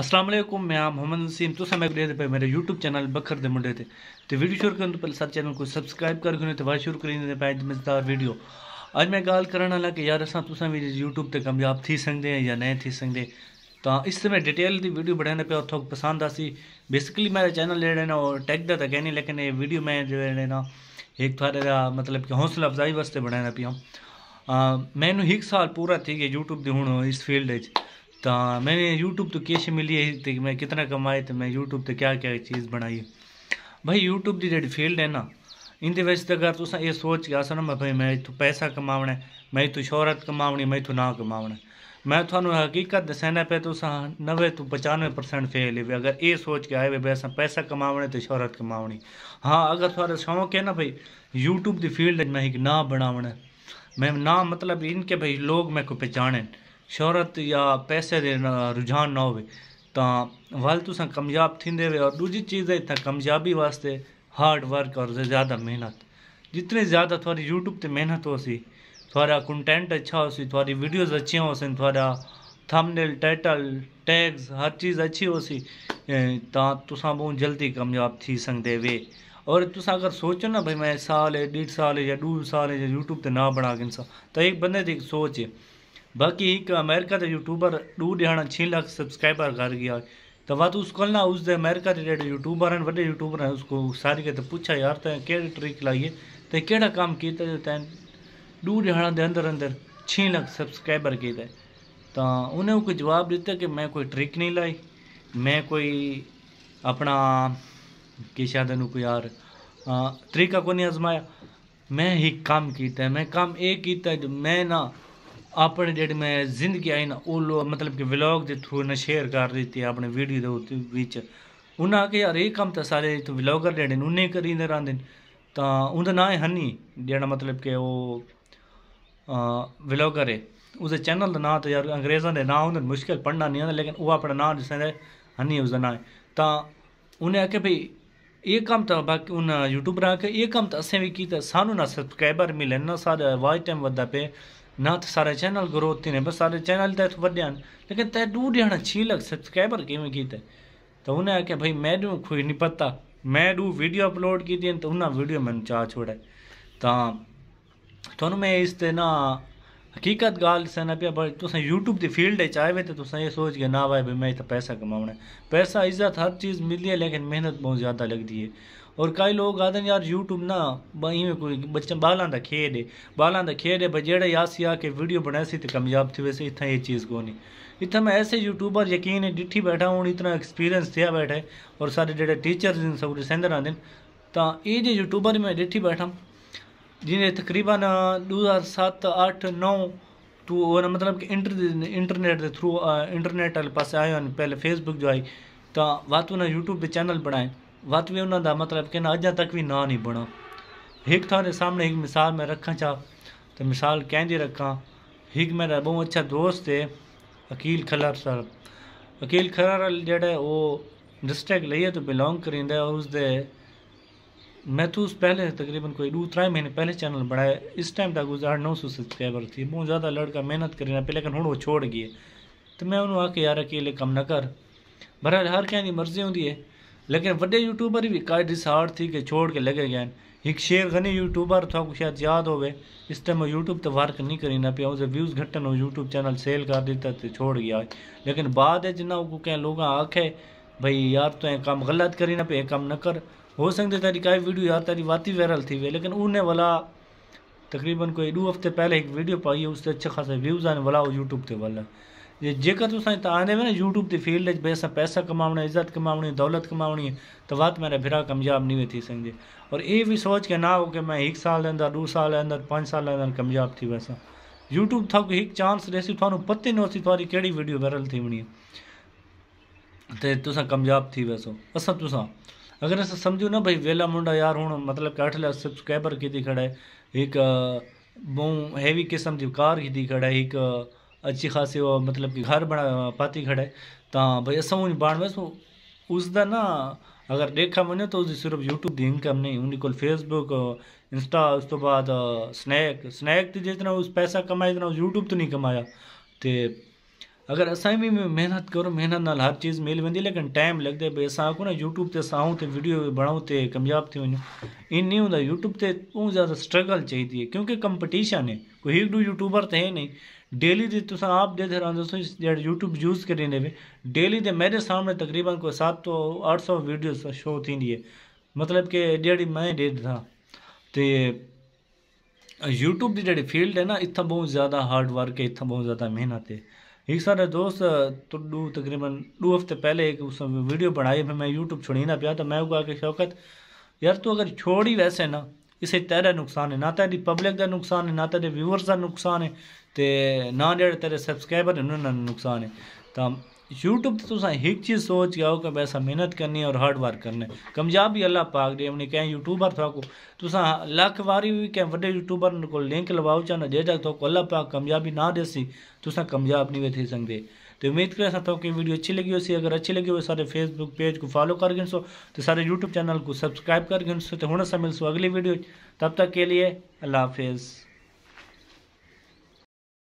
ਅਸਲਾਮ ਅਲੈਕੁਮ ਮੈਂ ਆ ਮੁਹੰਮਦ ਨਸੀਮ ਤੁਸਾਂ ਮੈਂ ਗਰੇ ਪੇ ਮੇਰੇ YouTube ਚੈਨਲ ਬਖਰ ਦੇ ਮੁੰਡੇ ਤੇ ਤੇ ਵੀਡੀਓ ਸ਼ੁਰੂ ਕਰਨ ਤੋਂ ਪਹਿਲੇ ਸਾਡੇ ਚੈਨਲ ਨੂੰ ਸਬਸਕ੍ਰਾਈਬ ਕਰ ਗੁਨੇ ਤੇ ਵਾਰ ਸ਼ੁਰੂ ਕਰੀਂ ਦੇ ਪੈਜ ਮਜ਼ੇਦਾਰ ਵੀਡੀਓ ਅੱਜ ਮੈਂ ਗੱਲ ਕਰਨ ਵਾਲਾ ਕਿ ਯਾਰ ਅਸਾਂ ਤੁਸਾਂ ਵੀ YouTube ਤੇ ਕਾਮਯਾਬ ਥੀ ਸਕਦੇ ਆ ਜਾਂ ਨਹੀਂ ਥੀ ਸਕਦੇ ਤਾਂ ਇਸ ਤੇ ਮੈਂ ਡਿਟੇਲ ਦੀ ਵੀਡੀਓ ਬਣਾਉਣਾ ਪਿਆ ਉਥੋਂ ਪਸੰਦ ਆ ਸੀ ਬੇਸਿਕਲੀ ਮੇਰਾ ਚੈਨਲ ਲੈਣਾ ਨਾ ਟੈਗ ਟੈਕ ਦਾ ਤਾਂ ਕਹਿੰਨੀ ਲੇਕਿਨ ਇਹ ਵੀਡੀਓ ਮੈਂ ਜਿਹੜੇ ਨਾ ਇੱਕ ਤਰ੍ਹਾਂ ਦਾ ਮਤਲਬ ਕਿ ਹੌਸਲਾ ਅਫਜ਼ਾਈ ਵਾਸਤੇ ਬਣਾਉਣਾ ਪਿਆ ਮੈਨੂੰ ਇੱਕ ਸਾਲ ਪੂਰਾ ਥੀ ਕਿ YouTube ਦੇ ਹੁਣ ਇਸ ਫੀਲਡ ਵਿੱਚ तो मैंने यूट्यूब तो कैसे मिली है कि मैं कितना कमाए तो मैं यूट्यूब तो क्या क्या चीज़ बनाई भाई यूट्यूब की जी फील्ड है ना इन वजह अगर तुम ये सोच के आसो ना भाई मैं इतू पैसा कमावना है मैं इतू शोहरत कमावनी मैं इतू ना कमावना मैं थोड़ा हकीकत दसना पे तो नब्बे तो पचानवे परसेंट फेल है अगर ये सोच के आए भाई अस पैसा कमावने तो शोहरत कमावनी हाँ अगर थोड़ा शौक है ना भाई यूट्यूब की फील्ड में ना बनावना मैं ना मतलब इनके भाई लोग मेरे को पहचाने शोहरत या पैसे के रुझान न हो तो वल तुसां कामयाब थे और ॾुजी चीज़ है इतना कामयाबी वास्ते हार्ड वर्क और ज़्यादा मेहनत जितनी ज़्यादा थोड़ी यूट्यूब मेहनत हो सी थोड़ा कंटेंट अच्छा हो सी थोड़ी वीडियोस अच्छी होसीं थोड़ा थंबनेल टाइटल टैग्स हर चीज़ अच्छी हो सी तुसा बहुत जल्दी कामयाब थी सकते वे और तुस अगर सोचो ना भाई मैं साल है डेढ़ साल है या दो साल है यूट्यूब पर ना बना के तो एक बंदे की सोच है बाक़ी एक अमेरिका के यूट्यूबर ॾू ॼण छह लाख सब्सक्राइबर कर गया तो वह तो उसको ना उस अमेरिका के जो यूट्यूबर हैं वे यूट्यूबर हैं उसको सारी के तो पूछा यार तैं कड़ी ट्रिक लाइए तो कड़ा काम किया तें ॾू ॼण के अंदर अंदर छह लाख सब्सक्राइबर किए तो उन्हें कोई जवाब दिता कि मैं कोई ट्रिक नहीं लाई मैं कोई अपना कि शायद कोई यार तरीका को नहीं आजमाया मैं ही काम किया मैं काम ये किया मैं ना ਆਪਣੇ ਜਿਹੜੇ ਮੈਂ ਜ਼ਿੰਦਗੀ ਆਈ ਨਾ ਉਹ ਮਤਲਬ ਕਿ ਵਲੌਗ ਦੇ ਥਰੂ ਨਾ ਸ਼ੇਅਰ ਕਰ ਦਿੱਤੀ ਆਪਣੇ ਵੀਡੀਓ ਦੇ ਵਿੱਚ ਉਹਨਾਂ ਆ ਕੇ ਯਾਰ ਇਹ ਕੰਮ ਤਾਂ ਸਾਰੇ ਤੋਂ ਵਲੌਗਰ ਨੂੰ ਨੇ ਉਹਨੇ ਕਰੀਂਦੇ ਰਹਿੰਦੇ ਤਾਂ ਉਹਦਾ ਨਾਂ ਹੈ ਹਨੀ ਜਿਹੜਾ ਮਤਲਬ ਕਿ ਉਹ ਵਲੌਗਰ ਹੈ ਉਹਦੇ ਚੈਨਲ ਦਾ ਨਾਂ ਤਾਂ ਯਾਰ ਅੰਗਰੇਜ਼ਾਂ ਦੇ ਨਾਂ ਉਹਨਾਂ ਮੁਸ਼ਕਲ ਪੜਨਾ ਨਹੀਂ ਆਉਂਦਾ ਲੇਕਿਨ ਉਹ ਆਪਣਾ ਨਾਂ ਦੱਸਦਾ ਹਨੀ ਉਹਦਾ ਨਾਂ ਤਾਂ ਉਹਨੇ ਕੇ ਭਈ ਇਹ ਕੰਮ ਤਾਂ ਬਾਕੀ ਉਹਨਾਂ ਯੂਟਿਊਬਰਾਂ ਆ ਕੇ ਇਹ ਕੰਮ ਤਾਂ ਅਸੀਂ ਵੀ ਕੀਤਾ ਸਾਨੂੰ ਨਾ ਸਬਸਕ੍ਰਾਈਬਰ ਮਿਲਣ ਨਾ ਸਾਡਾ ਵਾਈ ਟਾਈਮ ਵੱਧਾ ਪਏ ना तो सारे चैनल ग्रो थींदा बस सारे चैनल तो वॾिया आहिनि लेकिन तंहिं ॾू ॼण छी लख सब्सक्राइबर कंहिंमें की त त हुन खे भई मैं ॾू खुई नि पता मैं ॾू वीडियो अपलोड की थी तो हुन वीडियो मैं चा छोड़े तो में इस ते ना हकीकत गाल से ना पिया पर यूट्यूब की फील्ड है चाहे तो तुस ये सोच के ना भाई भाई मैं तो पैसा कमाना है पैसा इज्जत हर चीज़ मिली है लेकिन मेहनत बहुत ज़्यादा लगती है और कई लोग आखदे यार यूट्यूब ना इवें कोई बच्चा बालां का खेड है बालां दा खेड है पर जेह्ड़ा अस वीडियो बनाए सी ते कामयाब थी वैसे इत्थें ये चीज़ कोनी इतना मैं ऐसे यूट्यूबर यकीन है डिठी बैठा हूँ इतना एक्सपीरियंस थे बैठा है और सारे जेह्ड़े टीचर्स न सब सेंदर आंदे तो ये यूट्यूबर मैं डिठी बैठा जिन्हें तकरीबन दो हज़ार सत्त अट्ठ नौ तू तो मतलब कि इंटर इंटरनेट के थ्रू इंटरनेट आह्ले आए पैह्ले फेसबुक जो आई तां वातू ने यूट्यूब चैनल बनाए वत भी उन्होंने मतलब कहना अजा तक भी ना नहीं बना एक थाने सामने एक मिसाल मैं रखा चाह तो मिसाल कहती रखा एक मेरा बहुत अच्छा दोस्त है अकील खलर साहब अकील खलर जोड़ा वो डिस्ट्रिक्ट लिए तो बिलोंग करीद और उसके तो उस पहले तकरीबन कोई दो त्राई महीने पहले चैनल बनाए इस टाइम तक गुजार नौ सौ सब्सक्राइबर थी बहुत ज़्यादा लड़का मेहनत करी रहा लेकिन हूँ वो छोड़ गए तो मैं उन्होंने आके यार अकेले कम ना कर बहरहाल हर कंहिं मर्ज़ी होती है लेकिन वे यूट्यूबर भी कई डिसार थी करे छोड़ के लगे गए एक शेर घनी यूट्यूबर तव्हांखे शायद याद हुजे इस टाइम यूट्यूब तो वर्क नहीं ना पिया उसे व्यूज़ घटन हो यूट्यूब चैनल सेल कर दिता तो छोड़ गया लेकिन बाद जिन्ना को लोग आखे भाई यार तो ये काम गलत करी ना पे काम न कर हो सकते तेरी कई वीडियो यार तेरी वाती वायरल थी वे लेकिन उन्हें वाला तकरीबन कोई दो हफ्ते पहले एक वीडियो पाई है उससे अच्छा खासा व्यूज़ आने वाला हो यूट्यूब वाला जेकर तूं आने तव्हां में न यूट्यूब ते फील्ड जे बेस सां पैसा कमाइणा इज्जत कमाइणी दौलत कमाइणी तो वात मेरा फिरा कामयाब नहीं हुई थी सघंदे और ये भी सोच के ना हो कि मैं एक साल अंदर दो साल अंदर पांच साल अंदर कामयाब थी वैसा यूट्यूब था कि एक चांस देसी थानो पते न थी थोड़ी कड़ी वीडियो वायरल थी वञे तो तोसां कामयाबु थी वैसो असां तोसां अगर अस सम्झूं ना भाई वेला मुंडा यार हूँ मतलब अठ लाख सब्सक्राइबर की खड़ा है एक बहु हैवी क़िस्म की कार की खड़ा है हिकु अच्छी खासी वो मतलब कि घर बना पाती खड़े तो भाई असां उन में उसका ना अगर देखा मैंने तो सिर्फ यूट्यूब की इनकम नहीं उनकी को फेसबुक इंस्टा उस तो बाद स्नैक स्नैक तो जितना उस पैसा कमाया उस यूट्यूब तो नहीं कमाया तो अगर असाई भी मेहनत करो मेहनत ना हर चीज़ मिल वी लेकिन टाइम लगता भाई असां आखो ना यूट्यूब से आऊँ तो वीडियो बनाऊँ तो कामयाब थी वञूं इन नहीं होंगे यूट्यूब से ज़्यादा स्ट्रगल चाहिए क्योंकि कंपटीशन है कोई दो यूट्यूबर तो है नहीं डेली दी तुस आप दे दे रहा यूट्यूब यूज़ करी ने डेली दे मेरे सामने तकरीबन कोई सात तो अठ सौ वीडियो शो थी है मतलब कि जहिड़ी मैं ॾिसां तो यूट्यूब जी फील्ड है ना इतना बहुत ज़्यादा हार्ड वर्क है इतना बहुत ज़्यादा मेहनत है एक सारे दोस्त तो तकरीबन दो हफ्ते पहले एक उस वीडियो बनाई मैं यूट्यूब छोड़ी ना पाया तो मैं उगा के शौकत यार तू तो अगर ही वैसे ना ਕਿਸੇ ਤਰ੍ਹਾਂ ਦਾ ਨੁਕਸਾਨ ਹੈ ਨਾ ਤਾਂ ਦੀ ਪਬਲਿਕ ਦਾ ਨੁਕਸਾਨ ਹੈ ਨਾ ਤਾਂ ਦੇ ਵਿਊਅਰਸ ਦਾ ਨੁਕਸਾਨ ਹੈ ਤੇ ਨਾ ਜਿਹੜੇ ਤੇਰੇ ਸਬਸਕ੍ਰਾਈਬਰ ਉਹਨਾਂ यूट्यूब तो एक चीज़ सोच गया हो कि पैसा मेहनत करनी है और हार्ड वर्क करना है कामयाबी अल्लाह पाक दे उन्हें कहें यूट्यूबर था को तुम लख वारी भी कहें वे यूट्यूबर को लिंक लगाओ चाहे जे तक तो अल्लाह पाक कामयाबी ना देसी तुम कामयाब नहीं वे थी सकते तो उम्मीद कर सकता हूँ कि वीडियो अच्छी लगी हो सी अगर अच्छी लगी हो सारे फेसबुक पेज को फॉलो कर गिन सो तो सारे यूट्यूब चैनल को सब्सक्राइब कर गिन सो तो हूँ सा मिल सो अगली वीडियो तब तक के लिए अल्लाह हाफिज़